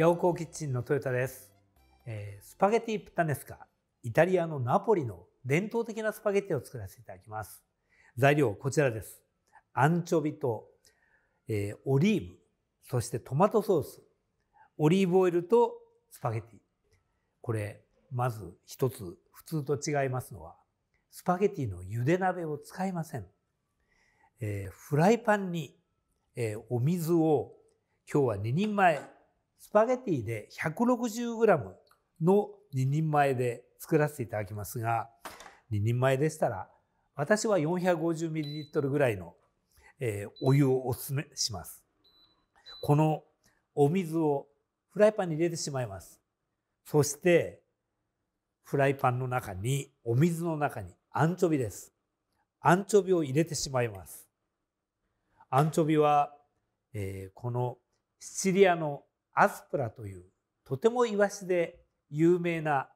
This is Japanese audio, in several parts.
ヤオコーキッチンのトヨタです、えー、スパゲティプタネスカイタリアのナポリの伝統的なスパゲティを作らせていただきます材料こちらですアンチョビと、えー、オリーブそしてトマトソースオリーブオイルとスパゲティこれまず一つ普通と違いますのはスパゲティのゆで鍋を使いません、えー、フライパンに、えお水を今日は2人前スパゲティで 160g の2人前で作らせていただきますが2人前でしたら私は 450ml ぐらいの、えー、お湯をおすすめしますこのお水をフライパンに入れてしまいますそしてフライパンの中にお水の中にアンチョビですアンチョビを入れてしまいますアンチョビは、えー、このシチリアのアスプラというとてもイワシで有名な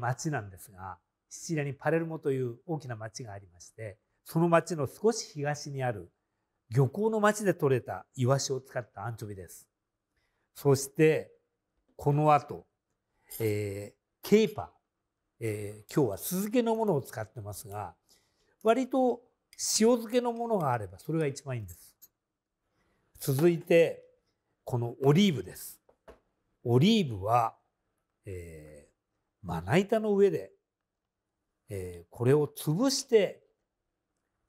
町なんですがシチリアにパレルモという大きな町がありましてその町の少し東にある漁港の町で採れたイワシを使ったアンチョビです。そしてこの後、えー、ケイパー、えー、今日は酢漬けのものを使ってますが割と塩漬けのものがあればそれが一番いいんです。続いてこのオリーブです。オリーブは、えー、まな板の上で、えー、これを潰して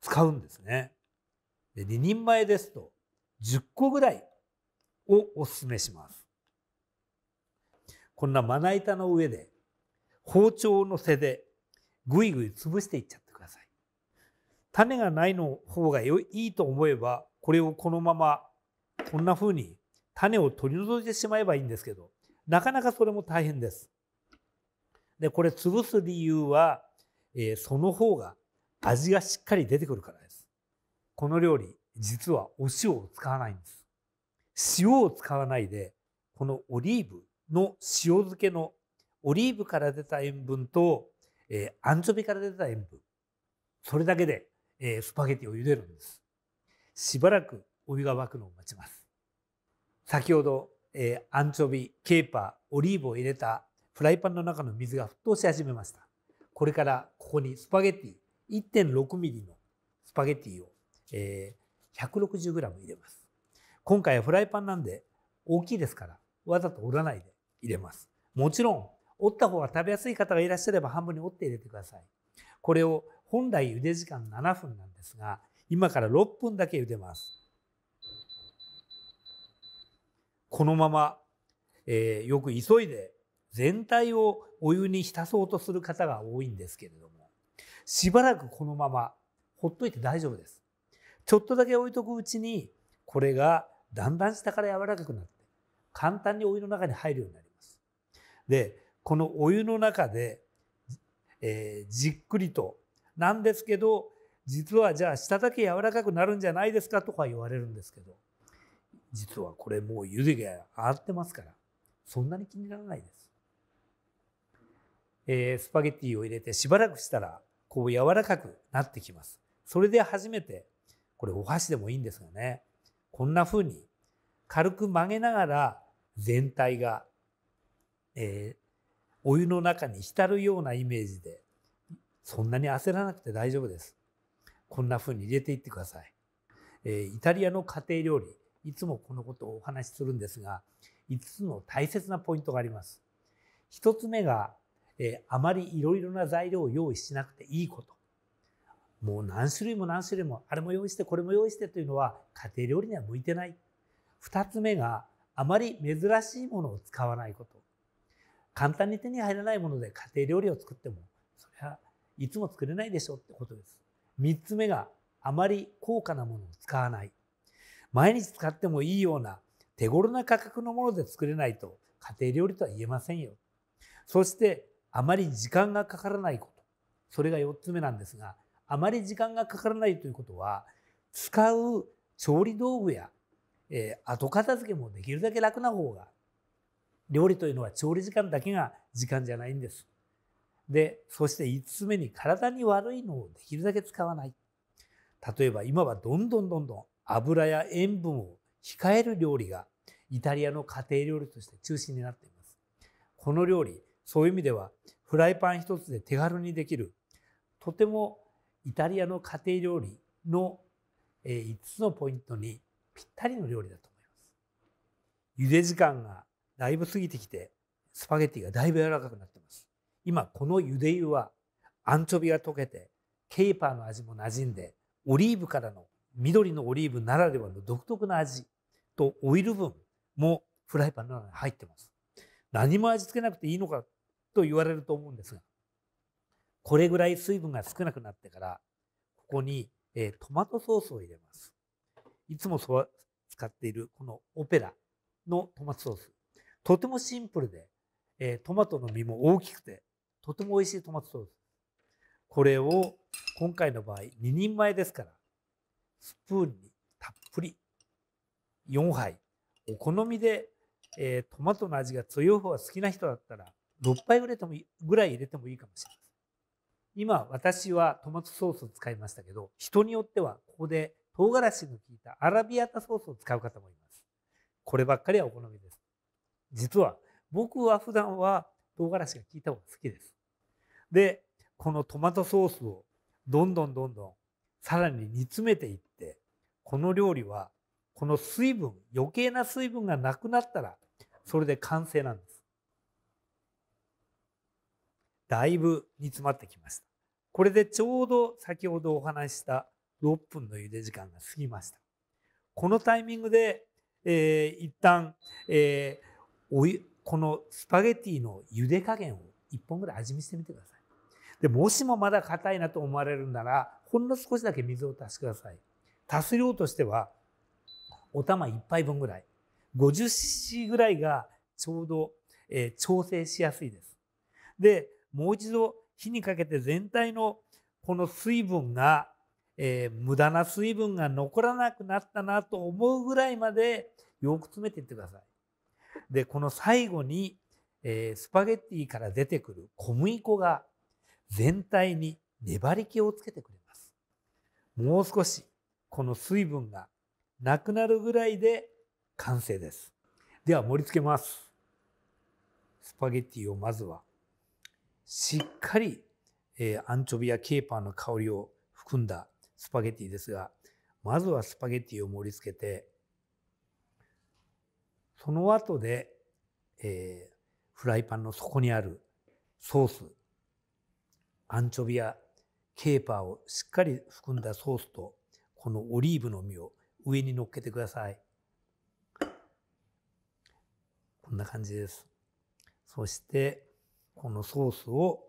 使うんですね。で2人前ですと10個ぐらいをおすすめします。こんなまな板の上で包丁の背でぐいぐい潰していっちゃってください。種がないの方がいいと思えばこれをこのままこんな風に種を取り除いてしまえばいいんですけどなかなかそれも大変です。でこれ潰す理由は、えー、その方が味がしっかり出てくるからです。この料理実はお塩を使わないんです。塩を使わないでこのオリーブの塩漬けのオリーブから出た塩分と、えー、アンチョビから出た塩分それだけで、えー、スパゲティを茹でるんです。しばらくお湯が沸くのを待ちます。先ほど、えー、アンチョビケーパーオリーブを入れたフライパンの中の水が沸騰し始めましたこれからここにスパゲッティ1 6ミリのスパゲッティを、えー、160g 入れます今回はフライパンなんで大きいですからわざと折らないで入れますもちろん折った方が食べやすい方がいらっしゃれば半分に折って入れてくださいこれを本来茹で時間7分なんですが今から6分だけ茹でますこのまま、えー、よく急いで全体をお湯に浸そうとする方が多いんですけれどもしばらくこのままほっといて大丈夫ですちょっとだけ置いとくうちにこれがだんだん下から柔らかくなって簡単にお湯の中に入るようになりますでこのお湯の中で、えー、じっくりとなんですけど実はじゃあ下だけ柔らかくなるんじゃないですかとか言われるんですけど実はこれもう湯気が上がってますからそんなに気にならないです、えー、スパゲッティを入れてしばらくしたらこう柔らかくなってきますそれで初めてこれお箸でもいいんですがねこんな風に軽く曲げながら全体が、えー、お湯の中に浸るようなイメージでそんなに焦らなくて大丈夫ですこんな風に入れていってください、えー、イタリアの家庭料理いつもこのことをお話しするんですが、5つの大切なポイントがあります。1つ目が、えー、あまりいろいろな材料を用意しなくていいこと。もう何種類も何種類も、あれも用意して、これも用意してというのは家庭料理には向いてない。2つ目が、あまり珍しいものを使わないこと。簡単に手に入らないもので家庭料理を作っても、それはいつも作れないでしょってことです。3つ目が、あまり高価なものを使わない。毎日使ってもいいような手頃な価格のもので作れないと家庭料理とは言えませんよ。そしてあまり時間がかからないこと。それが4つ目なんですが、あまり時間がかからないということは、使う調理道具や、えー、後片付けもできるだけ楽な方が、料理というのは調理時間だけが時間じゃないんです。で、そして5つ目に体に悪いのをできるだけ使わない。例えば今はどんどんどんどん油や塩分を控える料理がイタリアの家庭料理として中心になっています。この料理、そういう意味ではフライパン一つで手軽にできる、とてもイタリアの家庭料理の5つのポイントにぴったりの料理だと思います。茹で時間がだいぶ過ぎてきて、スパゲッティがだいぶ柔らかくなってます。今この茹で湯はアンチョビが溶けてケイパーの味も馴染んでオリーブからの緑のオリーブならではの独特な味とオイル分もフライパンの中に入ってます。何も味付けなくていいのかと言われると思うんですが、これぐらい水分が少なくなってから、ここに、えトマトソースを入れます。いつも使っているこのオペラのトマトソース。とてもシンプルで、えトマトの実も大きくて、とても美味しいトマトソース。これを今回の場合2人前ですからスプーンにたっぷり4杯お好みで、えー、トマトの味が強い方が好きな人だったら6杯ぐらいもぐらい入れてもいいかもしれません今私はトマトソースを使いましたけど人によってはここで唐辛子の効いたアラビアータソースを使う方もいますこればっかりはお好みです実は僕は普段は唐辛子が効いた方が好きですでこのトマトソースをどんどんどんどんさらに煮詰めていっこの料理はこの水分余計な水分がなくなったらそれで完成なんですだいぶ煮詰まってきましたこれでちょうど先ほどお話した6分の茹で時間が過ぎましたこのタイミングで、えー、一旦、えー、お湯このスパゲティの茹で加減を1本ぐらい味見してみてくださいでもしもまだ硬いなと思われるならほんの少しだけ水を足してください足す量としてはお玉1杯分ぐらい 50cc ぐらいがちょうど、えー、調整しやすいです。でもう一度火にかけて全体のこの水分が、えー、無駄な水分が残らなくなったなと思うぐらいまでよく詰めていってください。でこの最後に、えー、スパゲッティから出てくる小麦粉が全体に粘り気をつけてくれます。もう少しこの水分がなくなるぐらいで完成ですでは盛り付けますスパゲッティをまずはしっかり、えー、アンチョビやケーパーの香りを含んだスパゲッティですがまずはスパゲッティを盛り付けてその後で、えー、フライパンの底にあるソースアンチョビやケーパーをしっかり含んだソースとこのオリーブの実を上に乗っけてください。こんな感じです。そして、このソースを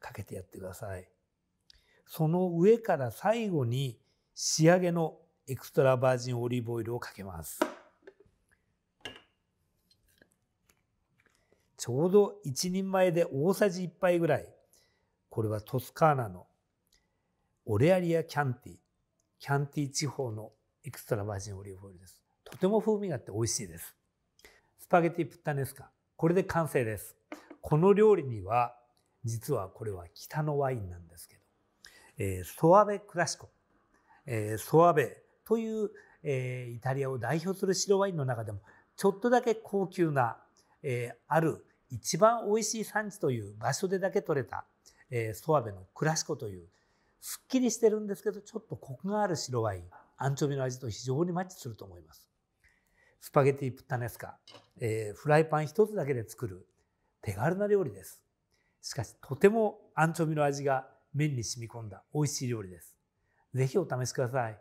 かけてやってください。その上から最後に仕上げのエクストラバージンオリーブオイルをかけます。ちょうど1人前で大さじ1杯ぐらいこれはトスカーナのオレアリア・キャンティキャンティ地方のエクストラバージンオリーブオイルですとても風味があって美味しいですスパゲティプッタネスカこれで完成ですこの料理には実はこれは北のワインなんですけど、えー、ソアベ・クラシコ、えー、ソアベという、えー、イタリアを代表する白ワインの中でもちょっとだけ高級な、えー、ある一番美味しい産地という場所でだけ取れた、えソワベのクラシコというすっきりしてるんですけどちょっとコクがある白ワインアンチョビの味と非常にマッチすると思いますスパゲティプッタネスカ、えフライパン一つだけで作る手軽な料理ですしかしとてもアンチョビの味が麺に染み込んだ美味しい料理です是非お試しください